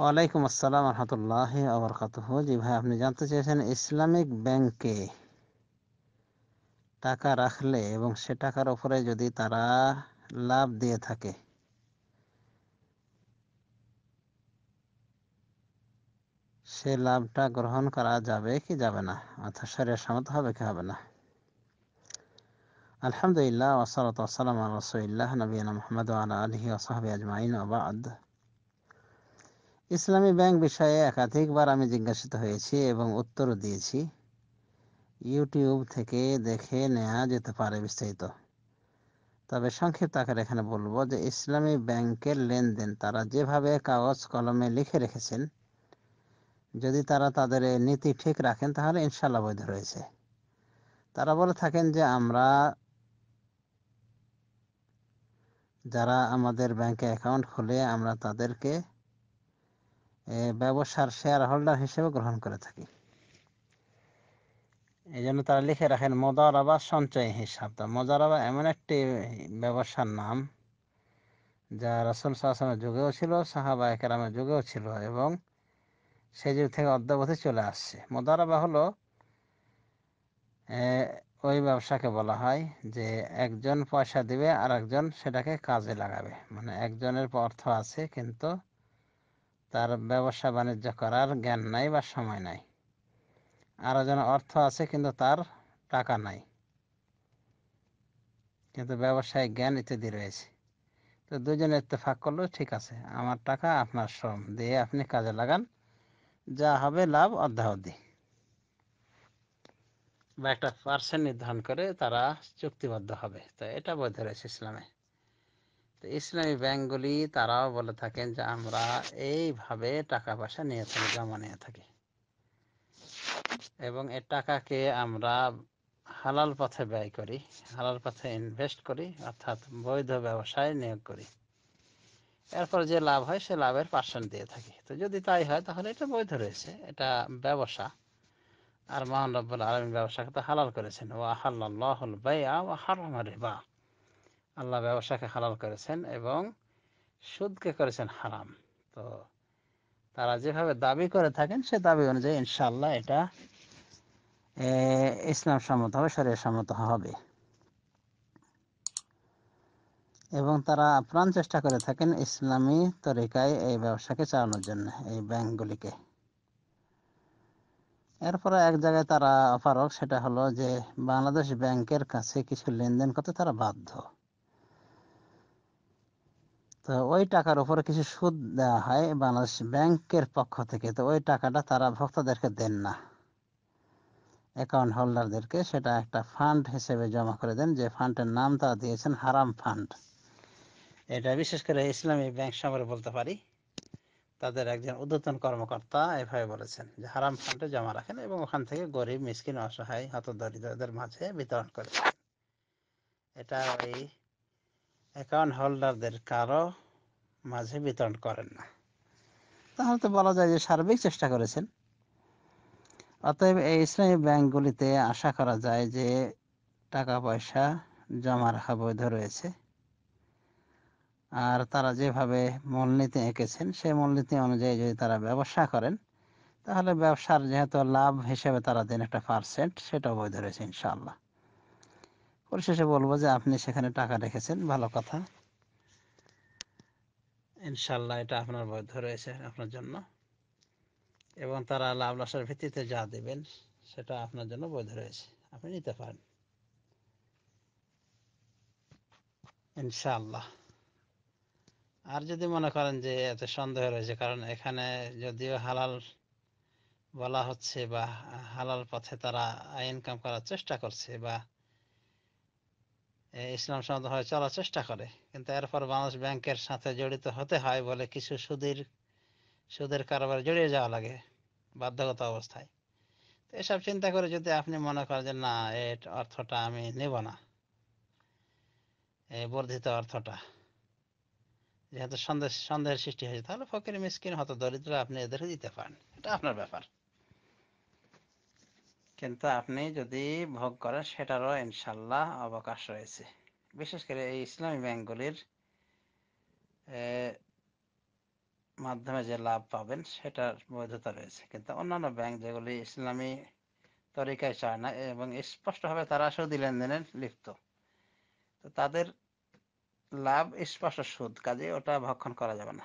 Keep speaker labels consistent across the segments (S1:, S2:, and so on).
S1: ওয়ালাইকুম আসসালাম রহমতুল্লাহ আবরকাত জি ভাই আপনি জানতে চেয়েছেন ইসলামিক ব্যাংকে টাকা রাখলে এবং সে টাকার ওপরে যদি তারা লাভ দিয়ে থাকে সে লাভটা গ্রহণ করা যাবে কি যাবে না অর্থাৎ শরীর সামত হবে কি হবে না আলহামদুলিল্লাহ ওসলাত ওসালাম রসুল্লাহ নবীন মোহাম্মদ আলহি ওসহাবি আজমাইন আবাদ ইসলামী ব্যাংক বিষয়ে একাধিকবার আমি জিজ্ঞাসিত হয়েছি এবং উত্তরও দিয়েছি ইউটিউব থেকে দেখে নেওয়া যেতে পারে বিস্তারিত তবে সংক্ষিপ্ত আকারে এখানে বলবো যে ইসলামী ব্যাংকের লেনদেন তারা যেভাবে কাগজ কলমে লিখে রেখেছেন যদি তারা তাদের নীতি ঠিক রাখেন তাহলে ইনশাল্লাহ বৈধ রয়েছে তারা বলে থাকেন যে আমরা যারা আমাদের ব্যাংকে অ্যাকাউন্ট খুলে আমরা তাদেরকে ব্যবসার শেয়ার হোল্ডার হিসেবে গ্রহণ করে থাকি এই জন্য তারা লিখে রাখেন মজারাবা সঞ্চয় হিসাব তা মজারাবা এমন একটি ব্যবসার নাম যা রসুল সাহসানের যুগেও ছিল সাহাবা একরামের যুগেও ছিল এবং সেই যুগ থেকে অদ্যাবধি চলে আসছে মদারাবা হলো ওই ব্যবসাকে বলা হয় যে একজন পয়সা দিবে আর একজন সেটাকে কাজে লাগাবে মানে একজনের অর্থ আছে কিন্তু তার ব্যবসা বাণিজ্য করার জ্ঞান নাই বা সময় নাই আরও যেন অর্থ আছে কিন্তু তার টাকা নাই কিন্তু ব্যবসায় জ্ঞান ইত্যাদি রয়েছে তো দুজনে ইত্তেফাক করলেও ঠিক আছে আমার টাকা আপনার শ্রম দিয়ে আপনি কাজে লাগান যা হবে লাভ অধ্যাবধি বা একটা পার্সেন্ট নির্ধারণ করে তারা চুক্তিবদ্ধ হবে তো এটা বৈধ রয়েছে ইসলামে তো ইসলামী ব্যাংকগুলি তারাও বলে থাকেন যে আমরা এইভাবে টাকা পয়সা নিয়ে থাকি জমা নিয়ে থাকি এবং এ টাকাকে আমরা হালাল পথে ব্যয় করি হালাল পথে ইনভেস্ট করি অর্থাৎ বৈধ ব্যবসায় নিয়োগ করি এরপর যে লাভ হয় সে লাভের পার্সেন্ট দিয়ে থাকি তো যদি তাই হয় তাহলে এটা বৈধ রয়েছে এটা ব্যবসা আর মহান রব্বুল আলমী ব্যবসাকে তো হালাল করেছেন ও আহাল্লাহ বা আ হারামা আল্লাহ ব্যবসাকে হালাল করেছেন এবং সুদকে করেছেন হারাম তো তারা যেভাবে দাবি করে থাকেন সে দাবি অনুযায়ী ইনশাল্লাহ এটা ইসলাম সম্মত হবে শরীর সম্মত হবে এবং তারা প্রাণ চেষ্টা করে থাকেন ইসলামী তরিকায় এই ব্যবসাকে চালানোর জন্য এই ব্যাংকগুলিকে এরপরে এক জায়গায় তারা অপারক সেটা হলো যে বাংলাদেশ ব্যাংকের কাছে কিছু লেনদেন করতে তারা বাধ্য তো ওই টাকার উপরে কিছু সুদ দেওয়া হয় বাংলাদেশ ব্যাংকের পক্ষ থেকে তো ওই টাকাটা তারা ভক্তদেরকে দেন না অ্যাকাউন্ট হোল্ডারদেরকে সেটা একটা ফান্ড হিসেবে জমা করে দেন যে ফান্ডের নাম তারা দিয়েছেন হারাম ফান্ড এটা বিশেষ করে ইসলামী ব্যাংক সম্পর্কে বলতে পারি তাদের একজন উদ্যতন কর্মকর্তা এভাবে বলেছেন যে হারাম ফান্ডে জমা রাখেন এবং ওখান থেকে গরিব মিসকিন অসহায় হতদরিদ্রদের মাঝে বিতরণ করে এটা ওই অ্যাকাউন্ট হোল্ডারদের কারো মাঝে বিতরণ করেন না তাহলে তো বলা যায় যে সার্বিক চেষ্টা করেছেন অতএব এই ইসলামী ব্যাংকগুলিতে আশা করা যায় যে টাকা পয়সা জমা রাখা বৈধ রয়েছে আর তারা যেভাবে মূলনীতি এঁকেছেন সেই মূলনীতি অনুযায়ী যদি তারা ব্যবসা করেন তাহলে ব্যবসার যেহেতু লাভ হিসেবে তারা দেন একটা পার্সেন্ট সেটা বৈধ রয়েছে ইনশাল্লাহ পরিশেষে বলবো যে আপনি সেখানে টাকা রেখেছেন ভালো কথা ইনশাল্লাহ এটা আপনার বৈধ রয়েছে আপনার জন্য এবং তারা লাভ লাসার ভিত্তিতে যা দেবেন সেটা আপনার জন্য বৈধ রয়েছে আপনি নিতে পারেন ইনশাল্লাহ আর যদি মনে করেন যে এত সন্দেহ রয়েছে কারণ এখানে যদিও হালাল বলা হচ্ছে বা হালাল পথে তারা ইনকাম করার চেষ্টা করছে বা ইসলাম সম্বন্ধে চলার চেষ্টা করে কিন্তু এরপর বাংলাদেশ ব্যাংকের সাথে জড়িত হতে হয় বলে কিছু সুদের সুদের কারবার জড়িয়ে যাওয়া লাগে বাধ্যগত অবস্থায় তো এসব চিন্তা করে যদি আপনি মনে করেন যে না এর অর্থটা আমি নেব না এই বর্ধিত অর্থটা যেহেতু সন্দেহ সন্দেহের সৃষ্টি হয়েছে তাহলে ফকির মিসকিন হত দরিদ্র আপনি এদেরকে দিতে পারেন এটা আপনার ব্যাপার কিন্তু আপনি যদি ভোগ করেন সেটারও ইনশাল্লাহ অবকাশ রয়েছে বিশেষ করে এই ইসলামী ব্যাংকগুলির মাধ্যমে যে লাভ পাবেন সেটার বৈধতা রয়েছে কিন্তু অন্যান্য ব্যাংক যেগুলি ইসলামী তরিকায় চায় না এবং স্পষ্টভাবে তারা সুদ লেনদেনে লিপ্ত তো তাদের লাভ স্পষ্ট সুদ কাজে ওটা ভক্ষণ করা যাবে না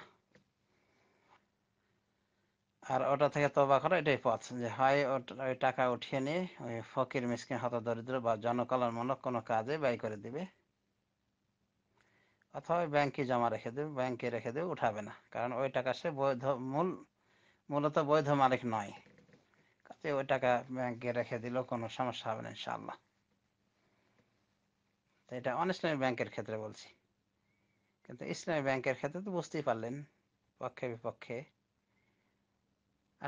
S1: আর ওটা থেকে তবা করা এটাই পথ যে হয় ওই টাকা উঠিয়ে নিয়ে ওই ফকির মিসকিন হত দরিদ্র বা জনকল্যাণমূলক কোনো কাজে ব্যয় করে দিবে অথবা ব্যাংকে জমা রেখে দেবে ব্যাংকে রেখে দেবে উঠাবে না কারণ ওই টাকা সে বৈধ মূল মূলত বৈধ মালিক নয় কাজে ওই টাকা ব্যাংকে রেখে দিলেও কোনো সমস্যা হবে না ইনশাল্লাহ তো এটা অনইসলামী ব্যাংকের ক্ষেত্রে বলছি কিন্তু ইসলামী ব্যাংকের ক্ষেত্রে তো বুঝতেই পারলেন পক্ষে বিপক্ষে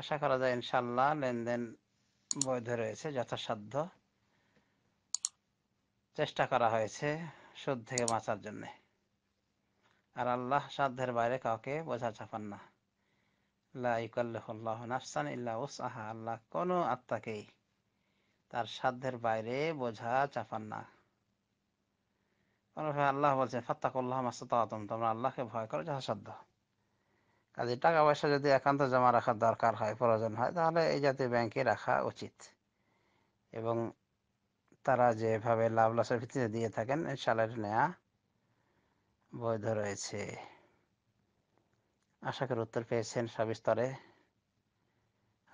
S1: আশা করা যায় ইনশাল্লাহ লেনদেন বৈধ রয়েছে যথাসাধ্য চেষ্টা করা হয়েছে সুদ থেকে বাঁচার জন্য আর আল্লাহ সাধ্যের বাইরে কাউকে বোঝা চাপান না নাফসান ইল্লাহ আল্লাহ কোনো আত্মাকেই তার সাধ্যের বাইরে বোঝা চাপান না কোনোভাবে আল্লাহ বলছে ফাত্তাকুল্লাহ মাস্তাতম তোমরা আল্লাহকে ভয় করো যথাসাধ্য কাজে টাকা পয়সা যদি একান্ত জমা রাখার দরকার হয় প্রয়োজন হয় তাহলে এই জাতীয় ব্যাংকে রাখা উচিত এবং তারা যেভাবে লাভ লসের ভিত্তিতে দিয়ে থাকেন ইনশাল্লাহ নেয়া বৈধ রয়েছে আশা করি উত্তর পেয়েছেন সবিস্তরে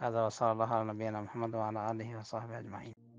S1: আজ সাল্লাহ নবীনা মোহাম্মদ আলহি আজমাইন